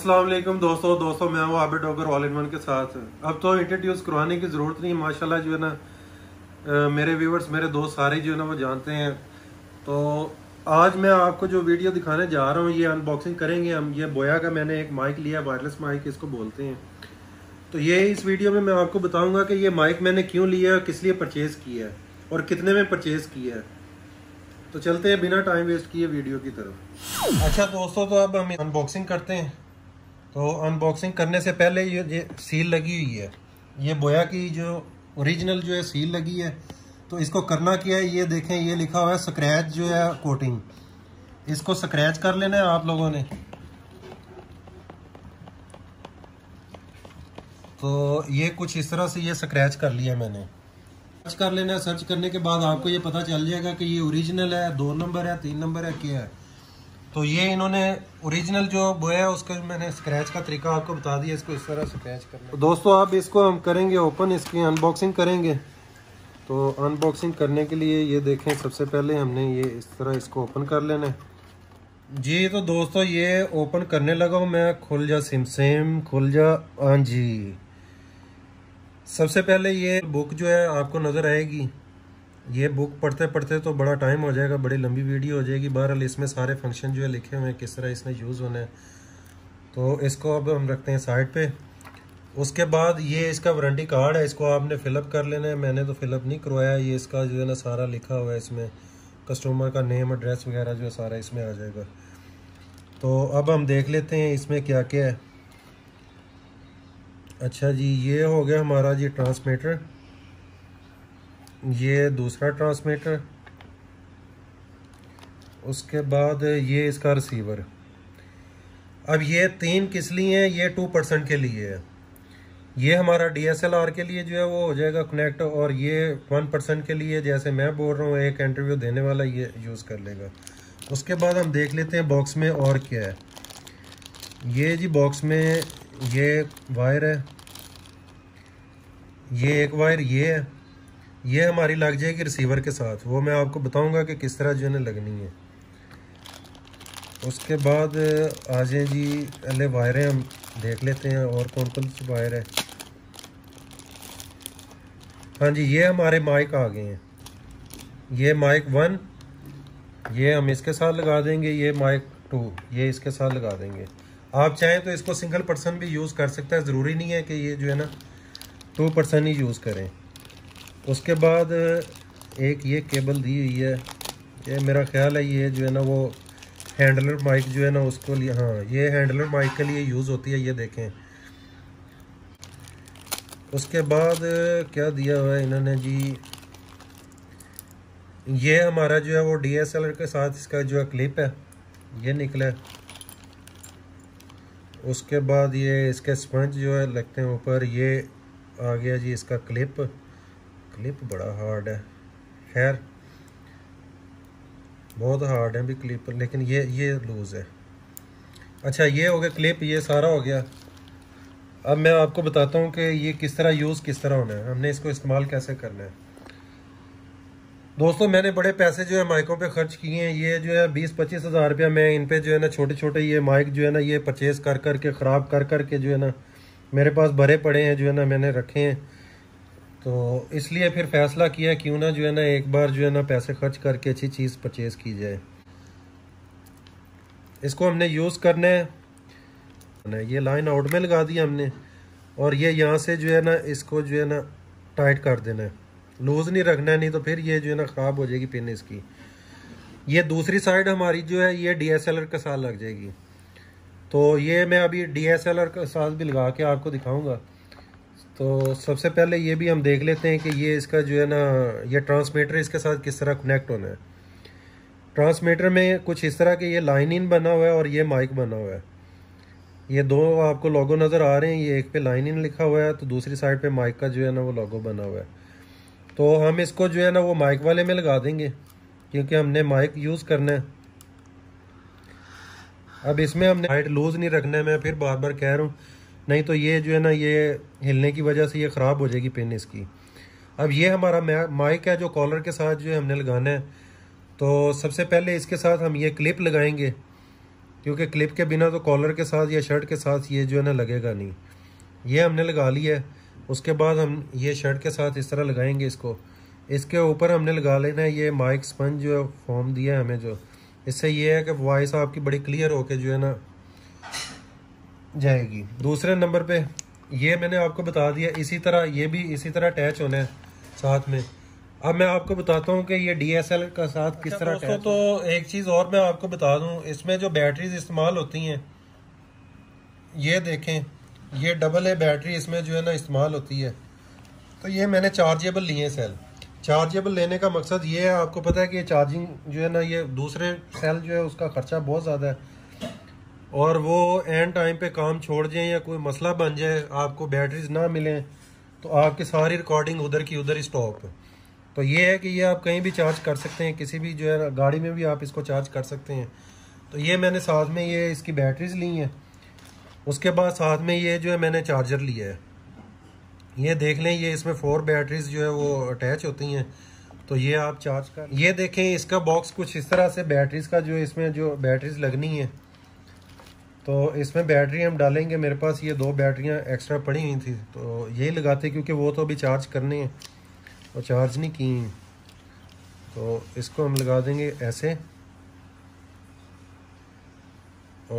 असलम दोस्तों दोस्तों मैं हूँ Abid Dogar all in one के साथ अब तो इंट्रोड्यूस करवाने की ज़रूरत नहीं माशाल्लाह जो है ना मेरे व्यूवर्स मेरे दोस्त सारे जो है ना वो जानते हैं तो आज मैं आपको जो वीडियो दिखाने जा रहा हूँ ये अनबॉक्सिंग करेंगे हम ये बोया का मैंने एक माइक लिया वायरलेस माइक इसको बोलते हैं तो ये इस वीडियो में मैं आपको बताऊँगा कि ये माइक मैंने क्यों लिया किस लिए परचेज़ किया है और कितने में परचेज़ किया है तो चलते हैं बिना टाइम वेस्ट किए वीडियो की तरफ अच्छा दोस्तों तो अब हम अनबॉक्सिंग करते हैं तो अनबॉक्सिंग करने से पहले ये ये सील लगी हुई है ये बोया की जो ओरिजिनल जो है सील लगी है तो इसको करना क्या है ये देखें ये लिखा हुआ है स्क्रैच जो है कोटिंग इसको स्क्रैच कर लेना है आप लोगों ने तो ये कुछ इस तरह से ये स्क्रैच कर लिया मैंने सर्च कर लेना है सर्च करने के बाद आपको ये पता चल जाएगा कि ये ओरिजिनल है दो नंबर है तीन नंबर है क्या है तो ये इन्होंने ओरिजिनल जो बोया है उसका मैंने स्क्रैच का तरीका आपको बता दिया इसको इस तरह स्क्रैच करना तो दोस्तों आप इसको हम करेंगे ओपन इसकी अनबॉक्सिंग करेंगे तो अनबॉक्सिंग करने के लिए ये देखें सबसे पहले हमने ये इस तरह इसको ओपन कर लेना है जी तो दोस्तों ये ओपन करने लगा हूँ मैं खुल जा सिम सेम खुल जा हाँ जी सबसे पहले ये बुक जो है आपको नज़र आएगी ये बुक पढ़ते पढ़ते तो बड़ा टाइम हो जाएगा बड़ी लंबी वीडियो हो जाएगी बहरहाल इसमें सारे फंक्शन जो है लिखे हुए हैं किस तरह इसने यूज़ होना है तो इसको अब हम रखते हैं साइड पे उसके बाद ये इसका वारंटी कार्ड है इसको आपने फिलअप कर लेना है मैंने तो फिलअप नहीं करवाया ये इसका जो है ना सारा लिखा हुआ है इसमें कस्टमर का नेम एड्रेस वगैरह जो है सारा इसमें आ जाएगा तो अब हम देख लेते हैं इसमें क्या क्या है अच्छा जी ये हो गया हमारा जी ट्रांसमीटर ये दूसरा ट्रांसमीटर उसके बाद ये इसका रिसीवर अब ये तीन किस लिए हैं ये टू परसेंट के लिए है ये हमारा डीएसएलआर के लिए जो है वो हो जाएगा कनेक्ट और ये वन परसेंट के लिए जैसे मैं बोल रहा हूँ एक इंटरव्यू देने वाला ये यूज़ कर लेगा उसके बाद हम देख लेते हैं बॉक्स में और क्या है ये जी बॉक्स में ये वायर है ये एक वायर ये है ये हमारी लग जाएगी रिसीवर के साथ वो मैं आपको बताऊंगा कि किस तरह जो है ना लगनी है उसके बाद आ जाए जी अले वायरें हम देख लेते हैं और कौन कौन सी वायर है हाँ जी ये हमारे माइक आ गए हैं ये माइक वन ये हम इसके साथ लगा देंगे ये माइक टू ये इसके साथ लगा देंगे आप चाहें तो इसको सिंगल पर्सन भी यूज़ कर सकता है ज़रूरी नहीं है कि ये जो है ना टू पर्सन ही यूज़ करें उसके बाद एक ये केबल दी हुई है ये मेरा ख्याल है ये जो है ना वो हैंडलर माइक जो है ना उसको लिए हाँ ये हैंडलर माइक के लिए यूज़ होती है ये देखें उसके बाद क्या दिया हुआ है इन्होंने जी ये हमारा जो है वो डीएसएलआर के साथ इसका जो है क्लिप है ये निकला है उसके बाद ये इसके स्पंज जो है लगते हैं ऊपर ये आ गया जी इसका क्लिप क्लिप बड़ा हार्ड है खैर बहुत हार्ड है भी क्लिप लेकिन ये ये लूज़ है अच्छा ये हो गया क्लिप ये सारा हो गया अब मैं आपको बताता हूँ कि ये किस तरह यूज़ किस तरह होना है हमने इसको इस्तेमाल कैसे करना है दोस्तों मैंने बड़े पैसे जो है माइकों पे खर्च किए हैं ये जो है बीस पच्चीस हज़ार रुपया मैं इन पे जो है ना छोटे छोटे ये माइक जो है ना ये परचेज़ कर कर के ख़राब कर कर के जो है ना मेरे पास भरे पड़े हैं जो है ना मैंने रखे हैं तो इसलिए फिर फैसला किया क्यों ना जो है ना एक बार जो है ना पैसे खर्च करके अच्छी चीज़ परचेज़ की जाए इसको हमने यूज़ करना है ये लाइन आउट में लगा दी हमने और ये यहाँ से जो है ना इसको जो है ना टाइट कर देना है लूज़ नहीं रखना है नहीं तो फिर ये जो है ना ख़राब हो जाएगी पिन इसकी ये दूसरी साइड हमारी जो है ये डी आर के साथ लग जाएगी तो ये मैं अभी डी आर के साथ भी लगा के आपको दिखाऊंगा तो सबसे पहले ये भी हम देख लेते हैं कि ये इसका जो है ना ये ट्रांसमीटर इसके साथ किस तरह कनेक्ट होना है ट्रांसमीटर में कुछ इस तरह के ये लाइन इन बना हुआ है और ये माइक बना हुआ है ये दो आपको लोगो नज़र आ रहे हैं ये एक पे लाइन इन लिखा हुआ है तो दूसरी साइड पे माइक का जो है ना वो लोगो बना हुआ है तो हम इसको जो है ना वो माइक वाले में लगा देंगे क्योंकि हमने माइक यूज़ करना है अब इसमें हमने हाइट लूज़ नहीं रखना है मैं फिर बार बार कह रहा हूँ नहीं तो ये जो है ना ये हिलने की वजह से ये ख़राब हो जाएगी पिन इसकी अब ये हमारा माइक है जो कॉलर के साथ जो है हमने लगाना है तो सबसे पहले इसके साथ हम ये क्लिप लगाएंगे क्योंकि क्लिप के बिना तो कॉलर के साथ या शर्ट के साथ ये जो है ना लगेगा नहीं ये हमने लगा लिया है उसके बाद हम ये शर्ट के साथ इस तरह लगाएंगे इसको इसके ऊपर हमने लगा लेना है ये माइक स्पंज जो है फॉर्म दिया है हमें जो इससे ये है कि वॉइस आपकी बड़ी क्लियर होके जो है ना जाएगी दूसरे नंबर पे ये मैंने आपको बता दिया इसी तरह ये भी इसी तरह अटैच होना है साथ में अब मैं आपको बताता हूँ कि ये डी का साथ अच्छा, किस तरह दोस्तों तो एक चीज़ और मैं आपको बता दूँ इसमें जो बैटरीज इस्तेमाल होती हैं ये देखें ये डबल ए बैटरी इसमें जो है ना इस्तेमाल होती है तो ये मैंने चार्जेबल लिए सेल चार्जेबल लेने का मकसद ये है आपको पता है कि ये चार्जिंग जो है ना ये दूसरे सेल जो है उसका खर्चा बहुत ज़्यादा है और वो एंड टाइम पे काम छोड़ जाए या कोई मसला बन जाए आपको बैटरीज ना मिलें तो आपकी सारी रिकॉर्डिंग उधर की उधर स्टॉप तो ये है कि ये आप कहीं भी चार्ज कर सकते हैं किसी भी जो है गाड़ी में भी आप इसको चार्ज कर सकते हैं तो ये मैंने साथ में ये इसकी बैटरीज ली हैं उसके बाद साथ में ये जो है मैंने चार्जर लिया है ये देख लें ये इसमें फोर बैटरीज जो है वो अटैच होती हैं तो ये आप चार्ज कर ये देखें इसका बॉक्स कुछ इस तरह से बैटरीज का जो इसमें जो बैटरीज लगनी है तो इसमें बैटरी हम डालेंगे मेरे पास ये दो बैटरियाँ एक्स्ट्रा पड़ी हुई थी तो यही लगाते क्योंकि वो तो अभी चार्ज करने हैं और चार्ज नहीं की तो इसको हम लगा देंगे ऐसे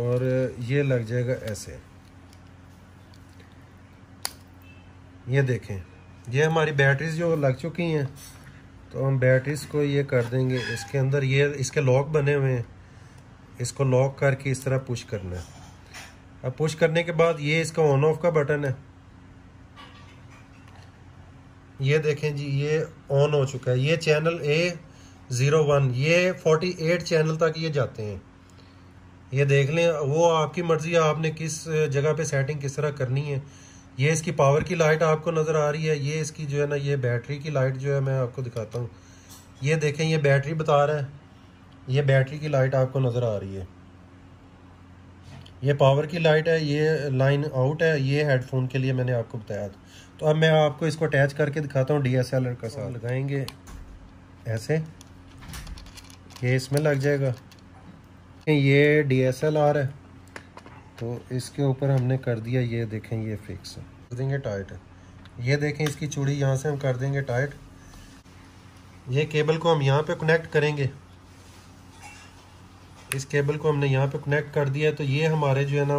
और ये लग जाएगा ऐसे ये देखें ये हमारी बैटरीज जो लग चुकी हैं तो हम बैटरीज को ये कर देंगे इसके अंदर ये इसके लॉक बने हुए हैं इसको लॉक करके इस तरह पुश करना है अब पुश करने के बाद ये इसका ऑन ऑफ का बटन है ये देखें जी ये ऑन हो चुका है ये चैनल ए ज़ीरो वन ये फोर्टी एट चैनल तक ये जाते हैं ये देख लें वो आपकी मर्ज़ी है आपने किस जगह पे सेटिंग किस तरह करनी है ये इसकी पावर की लाइट आपको नज़र आ रही है ये इसकी जो है ना ये बैटरी की लाइट जो है मैं आपको दिखाता हूँ ये देखें ये बैटरी बता रहा है ये बैटरी की लाइट आपको नज़र आ रही है ये पावर की लाइट है ये लाइन आउट है ये हेडफोन के लिए मैंने आपको बताया था तो अब मैं आपको इसको अटैच करके दिखाता हूँ डी एस एल आर का साथ लगाएंगे ऐसे ये इसमें लग जाएगा ये डी एस एल आर है तो इसके ऊपर हमने कर दिया ये देखें ये फिक्स कर देंगे टाइट ये देखें इसकी चूड़ी यहाँ से हम कर देंगे टाइट ये केबल को हम यहाँ पे कनेक्ट करेंगे इस केबल को हमने यहाँ पे कनेक्ट कर दिया है तो ये हमारे जो है ना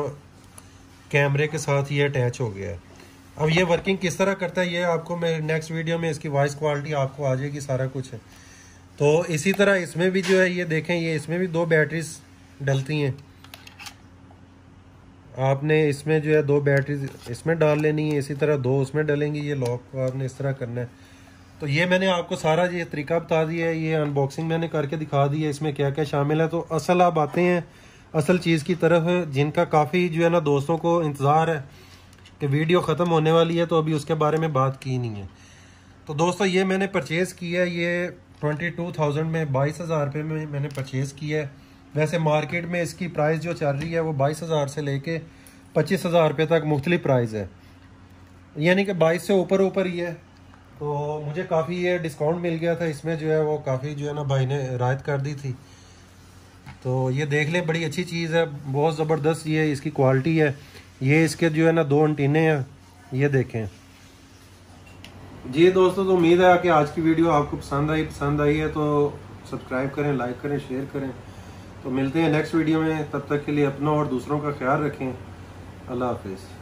कैमरे के साथ ये अटैच हो गया है अब ये वर्किंग किस तरह करता है ये आपको मेरे नेक्स्ट वीडियो में इसकी वॉइस क्वालिटी आपको आ जाएगी सारा कुछ है तो इसी तरह इसमें भी जो है ये देखें ये इसमें भी दो बैटरीज डलती हैं आपने इसमें जो है दो बैटरीज इसमें डाल लेनी है इसी तरह दो उसमें डलेंगी ये लॉक आपने इस तरह करना है तो ये मैंने आपको सारा ये तरीका बता दिया है ये अनबॉक्सिंग मैंने करके दिखा दी है इसमें क्या क्या शामिल है तो असल आप आते हैं असल चीज़ की तरफ जिनका काफ़ी जो है ना दोस्तों को इंतज़ार है कि वीडियो ख़त्म होने वाली है तो अभी उसके बारे में बात की नहीं है तो दोस्तों ये मैंने परचेज़ किया है ये ट्वेंटी टू थाउजेंड में बाईस हज़ार रुपये में मैंने परचेज़ किया है वैसे मार्केट में इसकी प्राइस जो चल रही है वो बाईस हज़ार से कर पच्चीस हज़ार रुपये तक मुख्तलि प्राइज़ है यानी कि बाईस से ऊपर ऊपर ही है तो मुझे काफ़ी ये डिस्काउंट मिल गया था इसमें जो है वो काफ़ी जो है ना भाई ने रायत कर दी थी तो ये देख लें बड़ी अच्छी चीज़ है बहुत ज़बरदस्त ये इसकी क्वालिटी है ये इसके जो है ना दो अंटीने हैं ये देखें जी दोस्तों तो उम्मीद है कि आज की वीडियो आपको पसंद आई पसंद आई है तो सब्सक्राइब करें लाइक करें शेयर करें तो मिलते हैं नेक्स्ट वीडियो में तब तक के लिए अपना और दूसरों का ख्याल रखें अल्लाह हाफिज़